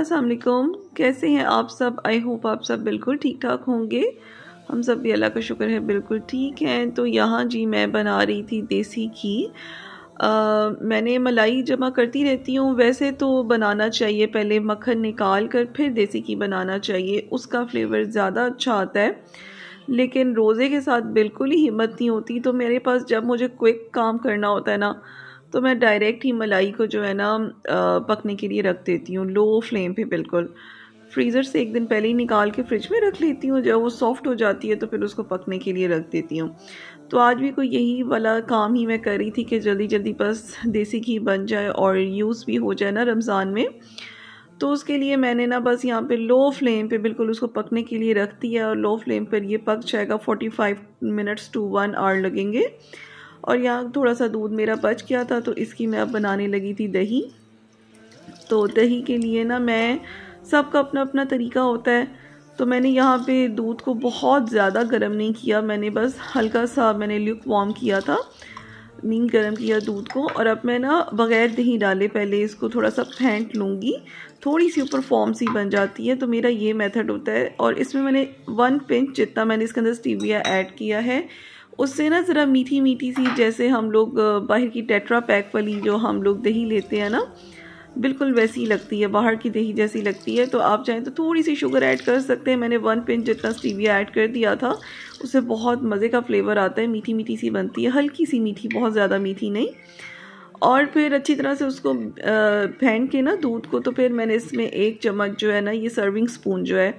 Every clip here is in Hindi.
असलकुम कैसे हैं आप सब आई होप आप सब बिल्कुल ठीक ठाक होंगे हम सब भी अल्लाह का शुक्र है बिल्कुल ठीक हैं तो यहाँ जी मैं बना रही थी देसी घी मैंने मलाई जमा करती रहती हूँ वैसे तो बनाना चाहिए पहले मक्खन निकाल कर फिर देसी घी बनाना चाहिए उसका फ्लेवर ज़्यादा अच्छा आता है लेकिन रोज़े के साथ बिल्कुल ही हिम्मत नहीं होती तो मेरे पास जब मुझे क्विक काम करना होता है ना तो मैं डायरेक्ट ही मलाई को जो है ना पकने के लिए रख देती हूँ लो फ्लेम पे बिल्कुल फ्रीज़र से एक दिन पहले ही निकाल के फ्रिज में रख लेती हूँ जब वो सॉफ्ट हो जाती है तो फिर उसको पकने के लिए रख देती हूँ तो आज भी कोई यही वाला काम ही मैं कर रही थी कि जल्दी जल्दी बस देसी घी बन जाए और यूज़ भी हो जाए ना रमज़ान में तो उसके लिए मैंने ना बस यहाँ पे लो फ्लेम पे बिल्कुल उसको पकने के लिए रख दिया और लो फ्लेम पर ये पक जाएगा 45 मिनट्स टू वन आवर लगेंगे और यहाँ थोड़ा सा दूध मेरा बच गया था तो इसकी मैं अब बनाने लगी थी दही तो दही के लिए ना मैं सबका अपना अपना तरीका होता है तो मैंने यहाँ पे दूध को बहुत ज़्यादा गर्म नहीं किया मैंने बस हल्का सा मैंने ल्यूक वार्म किया था नींद गर्म किया दूध को और अब मैं ना बग़ैर दही डाले पहले इसको थोड़ा सा फेंट लूँगी थोड़ी सी ऊपर फॉर्म सी बन जाती है तो मेरा ये मेथड होता है और इसमें मैंने वन पिंच जितना मैंने इसके अंदर स्टीविया ऐड किया है उससे ना ज़रा मीठी मीठी सी जैसे हम लोग बाहर की टेट्रा पैक वाली जो हम लोग दही लेते हैं ना बिल्कुल वैसी लगती है बाहर की दही जैसी लगती है तो आप चाहें तो थोड़ी सी शुगर ऐड कर सकते हैं मैंने वन पिंच जितना स्टीविया ऐड कर दिया था उससे बहुत मज़े का फ्लेवर आता है मीठी मीठी सी बनती है हल्की सी मीठी बहुत ज़्यादा मीठी नहीं और फिर अच्छी तरह से उसको फेंट के ना दूध को तो फिर मैंने इसमें एक चम्मच जो है ना ये सर्विंग स्पून जो है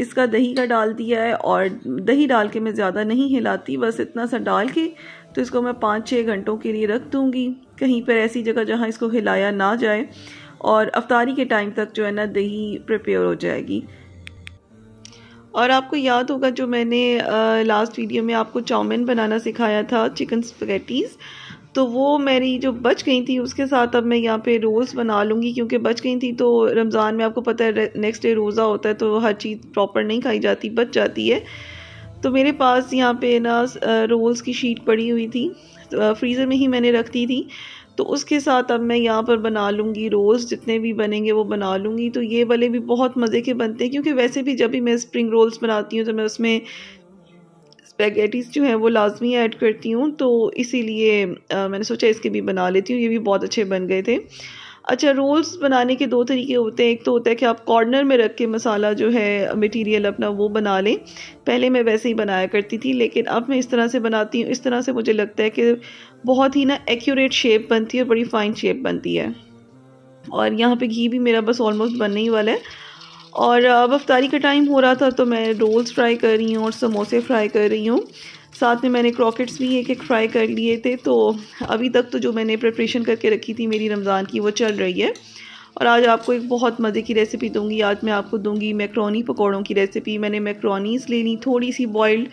इसका दही का डाल दिया है और दही डाल के मैं ज़्यादा नहीं हिलाती बस इतना सा डाल के तो इसको मैं पाँच छः घंटों के लिए रख दूँगी कहीं पर ऐसी जगह जहाँ इसको हिलाया ना जाए और अफ्तारी के टाइम तक जो है ना दही प्रिपेयर हो जाएगी और आपको याद होगा जो मैंने लास्ट वीडियो में आपको चाउमिन बनाना सिखाया था चिकन स्पगेटीज़ तो वो मेरी जो बच गई थी उसके साथ अब मैं यहाँ पे रोल्स बना लूँगी क्योंकि बच गई थी तो रमज़ान में आपको पता है नेक्स्ट डे रोज़ा होता है तो हर चीज़ प्रॉपर नहीं खाई जाती बच जाती है तो मेरे पास यहाँ पे ना रोल्स की शीट पड़ी हुई थी तो फ्रीज़र में ही मैंने रख दी थी तो उसके साथ अब मैं यहाँ पर बना लूँगी रोल्स जितने भी बनेंगे वो बना लूँगी तो ये वाले भी बहुत मज़े के बनते हैं क्योंकि वैसे भी जब भी मैं स्प्रिंग रोल्स बनाती हूँ तो मैं उसमें स्पेगेटीज़ जो हैं वो लाजमी ऐड करती हूँ तो इसीलिए मैंने सोचा इसके भी बना लेती हूँ ये भी बहुत अच्छे बन गए थे अच्छा रोल्स बनाने के दो तरीके होते हैं एक तो होता है कि आप कॉर्नर में रख के मसाला जो है मटेरियल अपना वो बना लें पहले मैं वैसे ही बनाया करती थी लेकिन अब मैं इस तरह से बनाती हूँ इस तरह से मुझे लगता है कि बहुत ही ना एक्यूरेट शेप बनती है और बड़ी फ़ाइन शेप बनती है और यहाँ पे घी भी मेरा बस ऑलमोस्ट बनने ही वाला है और अब अफ्तारी का टाइम हो रहा था तो मैं रोल्स फ्राई कर रही हूँ और समोसे फ्राई कर रही हूँ साथ में मैंने क्रॉकेट्स भी एक एक फ्राई कर लिए थे तो अभी तक तो जो मैंने प्रिपरेशन करके रखी थी मेरी रमज़ान की वो चल रही है और आज आपको एक बहुत मज़े की रेसिपी दूंगी आज मैं आपको दूंगी मैक्रोनी पकौड़ों की रेसिपी मैंने मैक्रोनीस ले ली थोड़ी सी बॉइल्ड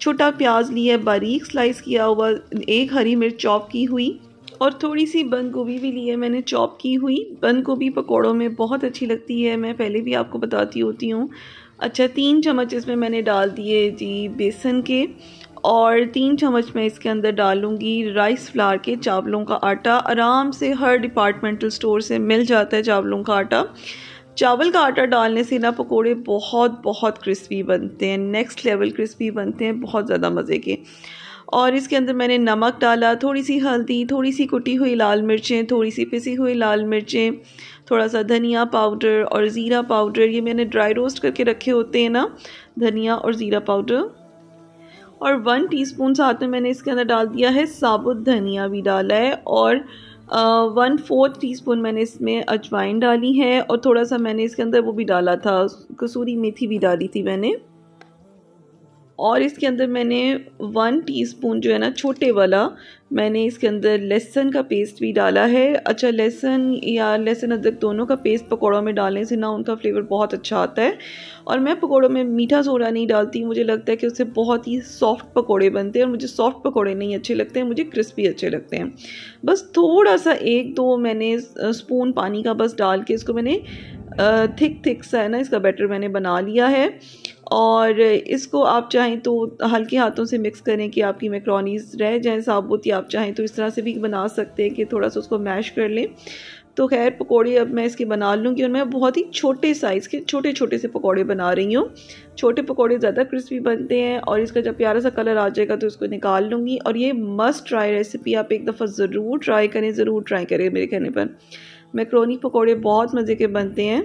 छोटा प्याज लिया बारीक स्लाइस किया हुआ एक हरी मिर्च चॉप की हुई और थोड़ी सी बंद गोभी भी ली है मैंने चॉप की हुई बंद गोभी पकौड़ों में बहुत अच्छी लगती है मैं पहले भी आपको बताती होती हूँ अच्छा तीन चम्मच इसमें मैंने डाल दिए जी बेसन के और तीन चम्मच मैं इसके अंदर डालूंगी राइस फ्लावर के चावलों का आटा आराम से हर डिपार्टमेंटल स्टोर से मिल जाता है चावलों का आटा चावल का आटा डालने से ना पकोड़े बहुत बहुत क्रिस्पी बनते हैं नेक्स्ट लेवल क्रिस्पी बनते हैं बहुत ज़्यादा मज़े के और इसके अंदर मैंने नमक डाला थोड़ी सी हल्दी थोड़ी सी कुटी हुई लाल मिर्चें थोड़ी सी पिसी हुई लाल मिर्चें थोड़ा सा धनिया पाउडर और ज़ीरा पाउडर ये मैंने ड्राई रोस्ट करके रखे होते हैं ना धनिया और ज़ीरा पाउडर और वन टीस्पून साथ में मैंने इसके अंदर डाल दिया है साबुत धनिया भी डाला है और वन फोर्थ टी स्पून मैंने इसमें अजवाइन डाली है और थोड़ा सा मैंने इसके अंदर वो भी डाला था कसूरी मेथी भी डाली थी मैंने और इसके अंदर मैंने वन टीस्पून जो है ना छोटे वाला मैंने इसके अंदर लहसन का पेस्ट भी डाला है अच्छा लहसन या लहसन अदरक दोनों का पेस्ट पकौड़ों में डालने से ना उनका फ्लेवर बहुत अच्छा आता है और मैं पकौड़ों में मीठा सोडा नहीं डालती मुझे लगता है कि उससे बहुत ही सॉफ्ट पकौड़े बनते हैं और मुझे सॉफ्ट पकौड़े नहीं अच्छे लगते हैं मुझे क्रिस्पी अच्छे लगते हैं बस थोड़ा सा एक दो मैंने स्पून पानी का बस डाल के इसको मैंने थिक थिक सा है ना इसका बैटर मैंने बना लिया है और इसको आप चाहें तो हल्के हाथों से मिक्स करें कि आपकी मैक्रोनीज रह जाए साबुत या आप चाहें तो इस तरह से भी बना सकते हैं कि थोड़ा सा उसको मैश कर लें तो खैर पकौड़े अब मैं इसके बना लूँगी और मैं बहुत ही छोटे साइज़ के छोटे छोटे से पकौड़े बना रही हूँ छोटे पकौड़े ज़्यादा क्रिस्पी बनते हैं और इसका जब प्यारा सा कलर आ जाएगा तो इसको निकाल लूँगी और ये मस्ट ट्राई रेसिपी आप एक दफ़ा ज़रूर ट्राई करें ज़रूर ट्राई करें मेरे कहने पर मैक्रोनी पकोड़े बहुत मज़े के बनते हैं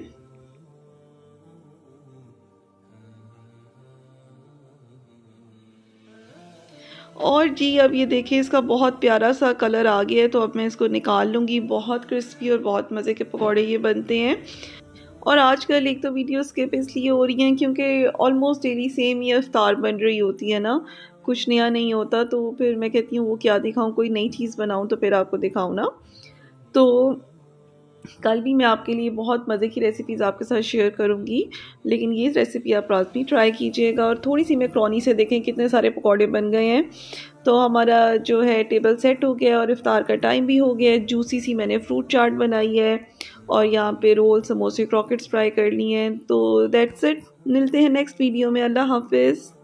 और जी अब ये देखिए इसका बहुत प्यारा सा कलर आ गया है तो अब मैं इसको निकाल लूँगी बहुत क्रिस्पी और बहुत मज़े के पकौड़े ये बनते हैं और आजकल एक तो वीडियो स्किप इसलिए हो रही हैं क्योंकि ऑलमोस्ट डेली सेम ये अफ्तार बन रही होती है ना कुछ नया नहीं होता तो फिर मैं कहती हूँ वो क्या दिखाऊँ कोई नई चीज़ बनाऊँ तो फिर आपको दिखाऊँ ना तो कल भी मैं आपके लिए बहुत मज़े की रेसिपीज़ आपके साथ शेयर करूँगी लेकिन ये रेसिपी आप रात भी ट्राई कीजिएगा और थोड़ी सी मैं क्रोनी से देखें कितने सारे पकौड़े बन गए हैं तो हमारा जो है टेबल सेट हो गया और इफ़ार का टाइम भी हो गया है जूसी सी मैंने फ्रूट चाट बनाई है और यहाँ पे रोल समोसे क्रॉकेट्स फ्राई कर लिए हैं तो देट्स इट मिलते हैं नेक्स्ट वीडियो में अल्लाह हाफिज़